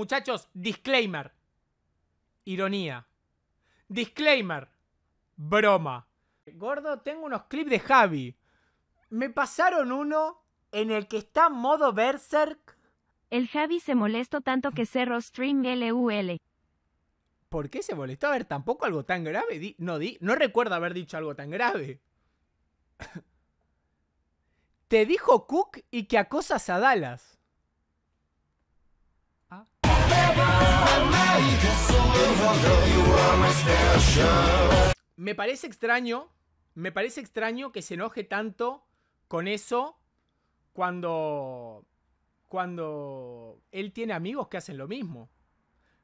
Muchachos, disclaimer. Ironía. Disclaimer. Broma. Gordo, tengo unos clips de Javi. Me pasaron uno en el que está modo Berserk. El Javi se molestó tanto que cerró Stream LUL. ¿Por qué se molestó? A ver, tampoco algo tan grave. no, no recuerdo haber dicho algo tan grave. Te dijo Cook y que acosas a Dallas. Me parece extraño, me parece extraño que se enoje tanto con eso cuando cuando él tiene amigos que hacen lo mismo.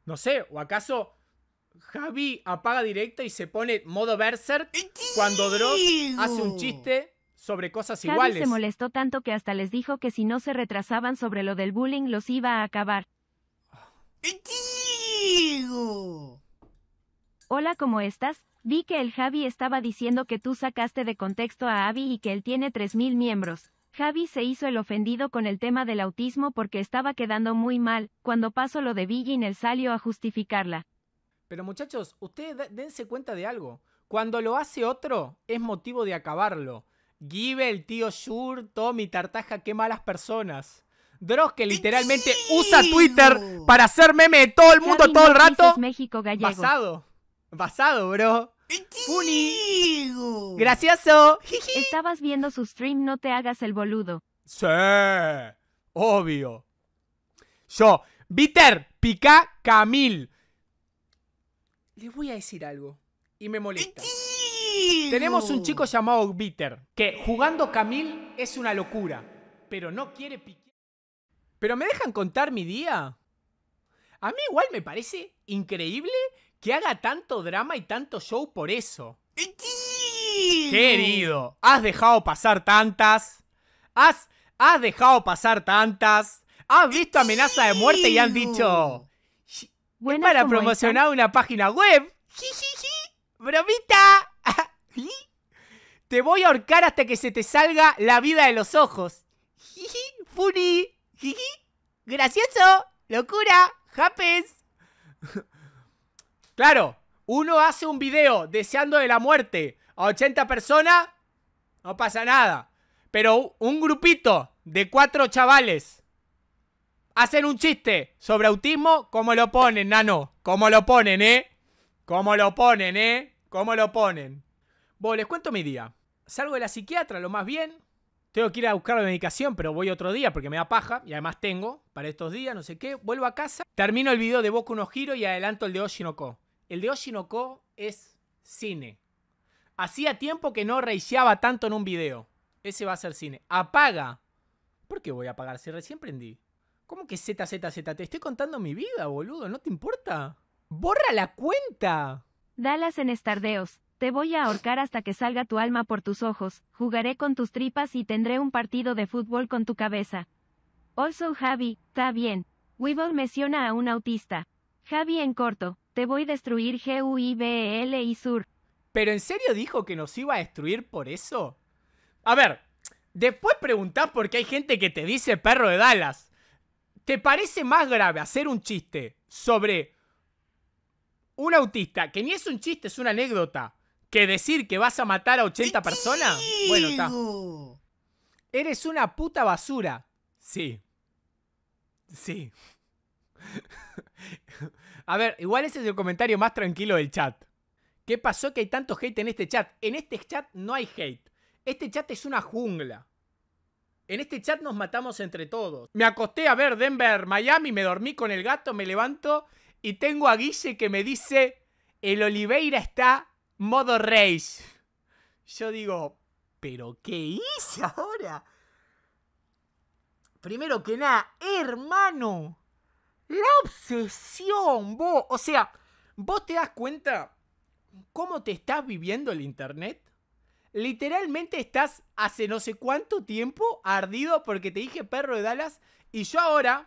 No sé, o acaso Javi apaga directa y se pone modo berserk cuando Dross hace un chiste sobre cosas iguales. se molestó tanto que hasta les dijo que si no se retrasaban sobre lo del bullying los iba a acabar. Hola, ¿cómo estás? Vi que el Javi estaba diciendo que tú sacaste de contexto a Abby y que él tiene 3.000 miembros. Javi se hizo el ofendido con el tema del autismo porque estaba quedando muy mal, cuando pasó lo de en él salió a justificarla. Pero muchachos, ustedes dense cuenta de algo. Cuando lo hace otro, es motivo de acabarlo. Give, el tío Shur, Tommy, Tartaja, qué malas personas. Dross que literalmente usa Twitter para hacer meme de todo el mundo todo el rato. Basado. Basado, bro. Puni. Gracioso. Estabas viendo su stream, no te hagas el boludo. Sí. Obvio. Yo, Bitter, Pica, Camil. Les voy a decir algo. Y me molesta. Tenemos un chico llamado Bitter, que jugando Camil es una locura, pero no quiere picar. ¿Pero me dejan contar mi día? A mí igual me parece increíble que haga tanto drama y tanto show por eso. Querido, has dejado pasar tantas. Has, has dejado pasar tantas. Has visto amenaza de muerte y han dicho... Es para promocionar una página web. ¡Bromita! te voy a ahorcar hasta que se te salga la vida de los ojos. ¡Funi! gracioso, locura, japes. Claro, uno hace un video deseando de la muerte a 80 personas, no pasa nada. Pero un grupito de cuatro chavales hacen un chiste sobre autismo, ¿cómo lo ponen, nano? ¿Cómo lo ponen, eh? ¿Cómo lo ponen, eh? ¿Cómo lo ponen? Vos, les cuento mi día. Salgo de la psiquiatra, lo más bien tengo que ir a buscar la medicación, pero voy otro día porque me da paja y además tengo para estos días, no sé qué. Vuelvo a casa, termino el video de Boku no Giro y adelanto el de Oshinoko. El de Oshinoko es cine. Hacía tiempo que no reiseaba tanto en un video. Ese va a ser cine. Apaga. ¿Por qué voy a apagar si recién prendí? ¿Cómo que ZZZ? Te estoy contando mi vida, boludo. ¿No te importa? ¡Borra la cuenta! Dalas en Estardeos. Te voy a ahorcar hasta que salga tu alma por tus ojos, jugaré con tus tripas y tendré un partido de fútbol con tu cabeza. Also Javi, está bien. Weevil menciona a un autista. Javi en corto, te voy a destruir G-U-I-B-E-L y Sur. ¿Pero en serio dijo que nos iba a destruir por eso? A ver, después preguntás por qué hay gente que te dice perro de Dallas. ¿Te parece más grave hacer un chiste sobre un autista, que ni es un chiste, es una anécdota, ¿Que decir que vas a matar a 80 personas? Bueno, está. Eres una puta basura. Sí. Sí. a ver, igual ese es el comentario más tranquilo del chat. ¿Qué pasó que hay tanto hate en este chat? En este chat no hay hate. Este chat es una jungla. En este chat nos matamos entre todos. Me acosté a ver Denver, Miami, me dormí con el gato, me levanto y tengo a Guille que me dice, el Oliveira está modo race. Yo digo, ¿pero qué hice ahora? Primero que nada, hermano, la obsesión, vos. O sea, vos te das cuenta cómo te estás viviendo el internet. Literalmente estás hace no sé cuánto tiempo ardido porque te dije perro de Dallas. Y yo ahora,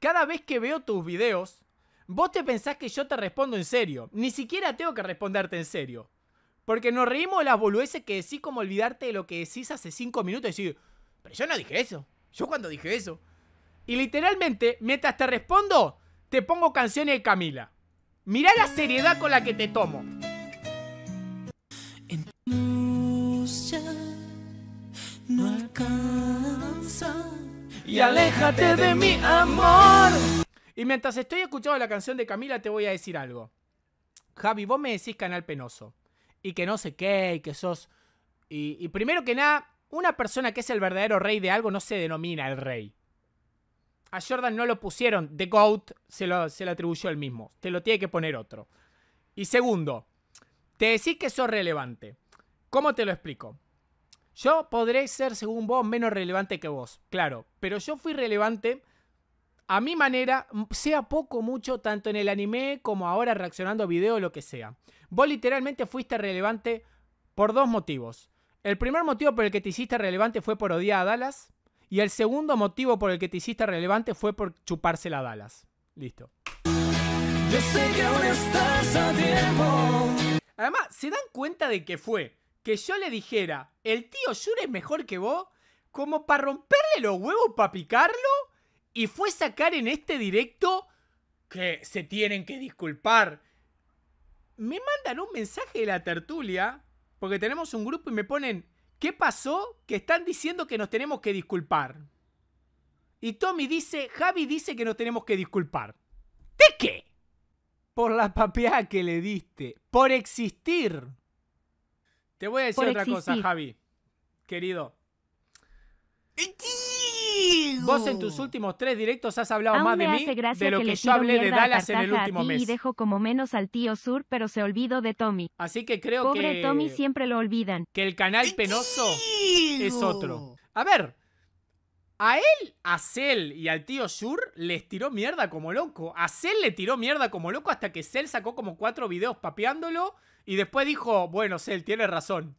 cada vez que veo tus videos, Vos te pensás que yo te respondo en serio. Ni siquiera tengo que responderte en serio. Porque nos reímos de las boludeces que decís como olvidarte de lo que decís hace cinco minutos y decir, pero yo no dije eso. Yo cuando dije eso. Y literalmente, mientras te respondo, te pongo canciones de Camila. Mirá la seriedad con la que te tomo. Ya no alcanza y aléjate de mi amor. Y mientras estoy escuchando la canción de Camila, te voy a decir algo. Javi, vos me decís canal penoso. Y que no sé qué, y que sos. Y, primero que nada, una persona que es el verdadero rey de algo no se denomina el rey. A Jordan no lo pusieron. The GOAT se lo, se atribuyó el mismo. Te lo tiene que poner otro. Y segundo, te decís que sos relevante. ¿Cómo te lo explico? Yo podré ser, según vos, menos relevante que vos, claro, pero yo fui relevante a mi manera, sea poco o mucho, tanto en el anime como ahora reaccionando a video o lo que sea. Vos literalmente fuiste relevante por dos motivos. El primer motivo por el que te hiciste relevante fue por odiar a Dallas. Y el segundo motivo por el que te hiciste relevante fue por chupársela a Dallas. Listo. Además, ¿se dan cuenta de que fue que yo le dijera, el tío Shure es mejor que vos? Como para romperle los huevos para picarlo y fue sacar en este directo que se tienen que disculpar. Me mandan un mensaje de la tertulia, porque tenemos un grupo y me ponen, ¿qué pasó? Que están diciendo que nos tenemos que disculpar. Y Tommy dice, Javi dice que nos tenemos que disculpar. ¿De qué? Por la papeada que le diste, por existir. Te voy a decir otra cosa, Javi, querido. Vos en tus últimos tres directos has hablado más de mí de lo que, yo hablé de Dallas en el último mes. Y dejo como menos al tío Sur, pero se olvidó de Tommy. Así que creo que... Pobre Tommy siempre lo olvidan. Que el canal penoso es otro. A ver, a él, a Cell y al tío Sur les tiró mierda como loco. A Cell le tiró mierda como loco hasta que Cell sacó como cuatro videos papeándolo y después dijo, bueno, Cell, tienes razón.